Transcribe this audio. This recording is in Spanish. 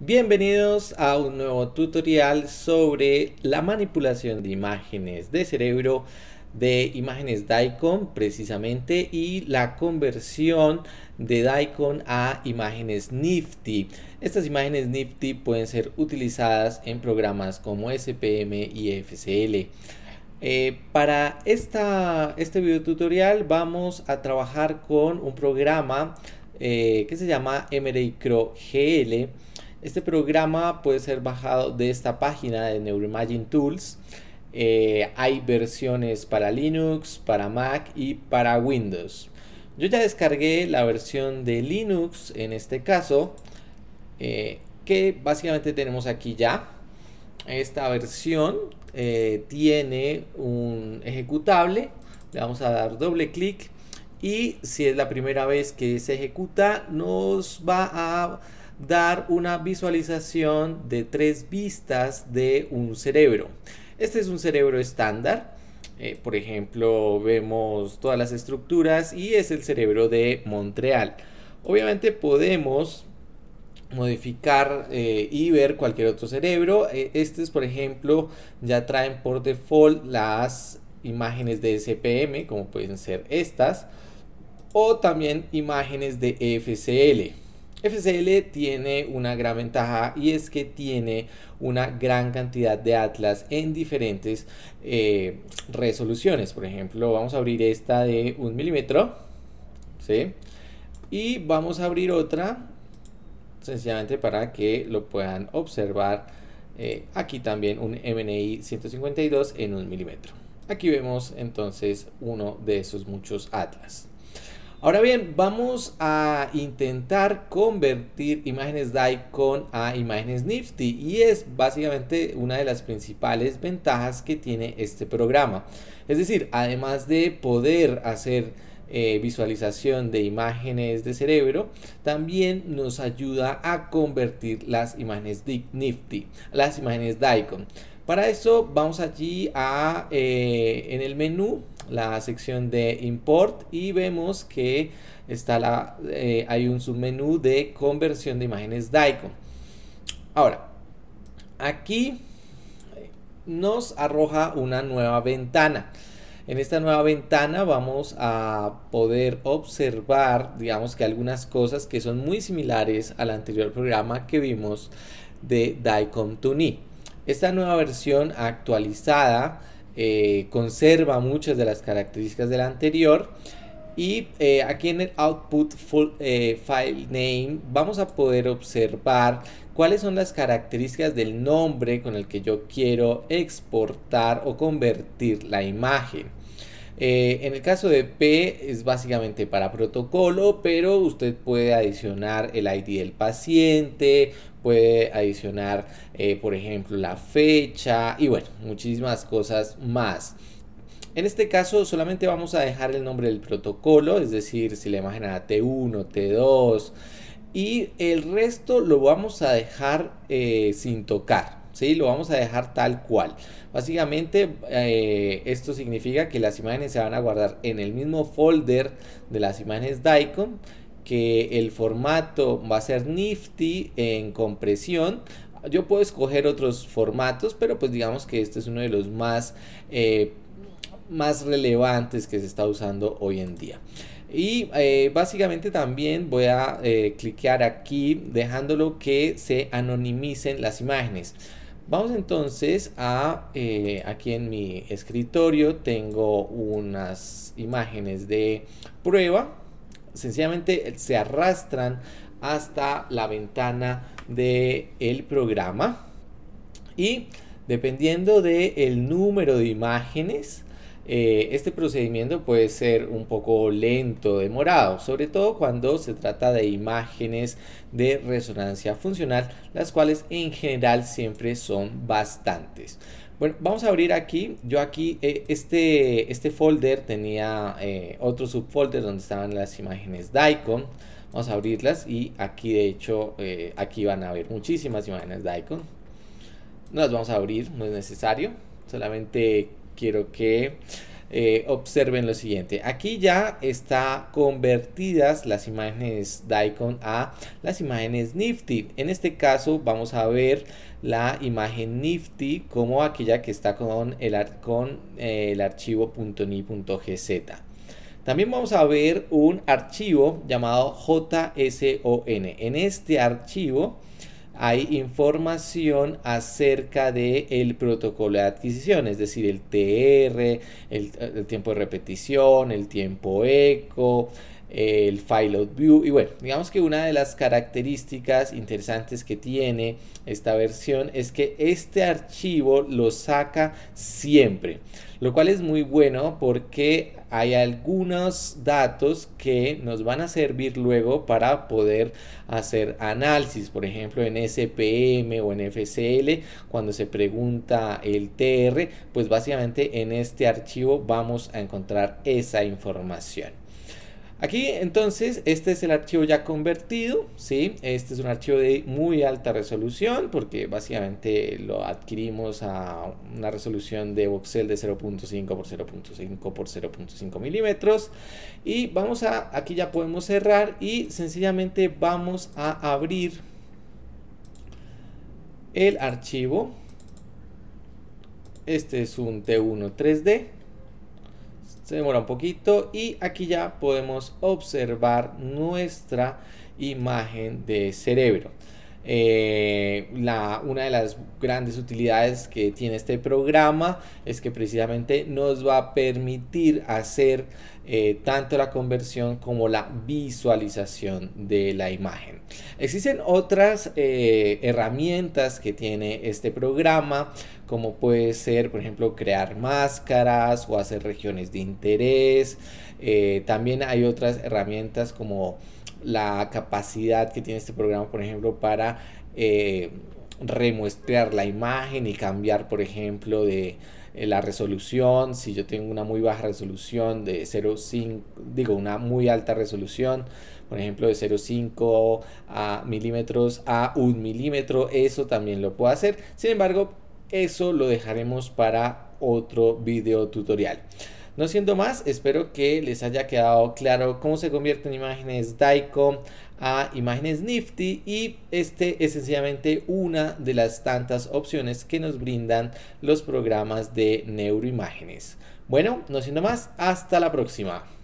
Bienvenidos a un nuevo tutorial sobre la manipulación de imágenes de cerebro de imágenes DICOM precisamente y la conversión de DICOM a imágenes Nifty. Estas imágenes Nifty pueden ser utilizadas en programas como SPM y FCL. Eh, para esta, este video tutorial vamos a trabajar con un programa eh, que se llama MRI GL este programa puede ser bajado de esta página de Neuroimaging Tools. Eh, hay versiones para Linux, para Mac y para Windows. Yo ya descargué la versión de Linux en este caso, eh, que básicamente tenemos aquí ya. Esta versión eh, tiene un ejecutable, le vamos a dar doble clic y si es la primera vez que se ejecuta nos va a dar una visualización de tres vistas de un cerebro. Este es un cerebro estándar. Eh, por ejemplo, vemos todas las estructuras y es el cerebro de Montreal. Obviamente podemos modificar eh, y ver cualquier otro cerebro. este estos, por ejemplo, ya traen por default las imágenes de SPM, como pueden ser estas, o también imágenes de FCL. FCL tiene una gran ventaja y es que tiene una gran cantidad de atlas en diferentes eh, resoluciones. Por ejemplo, vamos a abrir esta de un milímetro. Y vamos a abrir otra sencillamente para que lo puedan observar. Eh, aquí también un MNI 152 en un milímetro. Aquí vemos entonces uno de esos muchos atlas. Ahora bien, vamos a intentar convertir imágenes DICON a imágenes Nifty y es básicamente una de las principales ventajas que tiene este programa. Es decir, además de poder hacer eh, visualización de imágenes de cerebro, también nos ayuda a convertir las imágenes de Nifty, las imágenes DICOM. Para eso vamos allí a, eh, en el menú la sección de import y vemos que está la, eh, hay un submenú de conversión de imágenes DICOM. Ahora, aquí nos arroja una nueva ventana. En esta nueva ventana vamos a poder observar, digamos que algunas cosas que son muy similares al anterior programa que vimos de DICOM 2 Esta nueva versión actualizada eh, conserva muchas de las características del anterior. Y eh, aquí en el output eh, file name vamos a poder observar cuáles son las características del nombre con el que yo quiero exportar o convertir la imagen. Eh, en el caso de P es básicamente para protocolo, pero usted puede adicionar el ID del paciente, puede adicionar, eh, por ejemplo, la fecha y bueno, muchísimas cosas más. En este caso solamente vamos a dejar el nombre del protocolo, es decir, si la imagen era T1, T2 y el resto lo vamos a dejar eh, sin tocar. Lo vamos a dejar tal cual. Básicamente eh, esto significa que las imágenes se van a guardar en el mismo folder de las imágenes DICOM que el formato va a ser nifty en compresión yo puedo escoger otros formatos, pero pues digamos que este es uno de los más, eh, más relevantes que se está usando hoy en día. Y eh, básicamente también voy a cliquear aquí dejándolo que se anonimicen las imágenes. Vamos entonces a, eh, aquí en mi escritorio tengo unas imágenes de prueba. Sencillamente eh, se arrastran hasta la ventana del el programa. Y dependiendo del número de imágenes, eh, este procedimiento puede ser un poco lento, demorado, sobre todo cuando se trata de imágenes de resonancia funcional, las cuales en general siempre son bastantes. Bueno, vamos a abrir aquí. Yo aquí, eh, este, este folder tenía eh, otro subfolder donde estaban las imágenes DICOM. Vamos a abrirlas y aquí de hecho, aquí van a ver muchísimas imágenes DICOM. No las vamos a abrir, no es necesario. Solamente quiero que eh, observen lo siguiente. Aquí ya está convertidas las imágenes Daikon a las imágenes Nifty. En este caso vamos a ver la imagen Nifty como aquella que está con el, con, eh, el archivo .ni.gz. También vamos a ver un archivo llamado JSON. En este archivo hay información acerca del el protocolo de adquisición, es decir, el TR, el tiempo de repetición, el tiempo eco, el file out view y bueno digamos que una de las características interesantes que tiene esta versión es que este archivo lo saca siempre lo cual es muy bueno porque hay algunos datos que nos van a servir luego para poder hacer análisis por ejemplo en SPM o en fcl cuando se pregunta el TR pues básicamente en este archivo vamos a encontrar esa información Aquí entonces este es el archivo ya convertido, ¿sí? Este es un archivo de muy alta resolución porque básicamente lo adquirimos a una resolución de voxel de 0.5 por 0.5 por 0.5 milímetros y vamos a, aquí ya podemos cerrar y sencillamente vamos a abrir el archivo. Este es un T1 3D, se demora un poquito y aquí ya podemos observar nuestra imagen de cerebro. Eh, una de las grandes utilidades que tiene este programa es que precisamente nos va a permitir hacer eh, tanto la conversión como la visualización de la imagen. Existen otras eh, herramientas que tiene este programa, como puede ser, por ejemplo, crear máscaras o hacer regiones de interés. Eh, también hay otras herramientas como la capacidad que tiene este programa, por ejemplo, para eh, remuestrear la imagen y cambiar, por ejemplo, de la resolución. Si yo tengo una muy baja resolución de 0.5, digo, una muy alta resolución por ejemplo, de 0,5 a milímetros a 1 milímetro, eso también lo puedo hacer. Sin embargo, eso lo dejaremos para otro video tutorial. No siendo más, espero que les haya quedado claro cómo se convierten imágenes DICOM a imágenes Nifty y este es sencillamente una de las tantas opciones que nos brindan los programas de neuroimágenes. Bueno, no siendo más, hasta la próxima.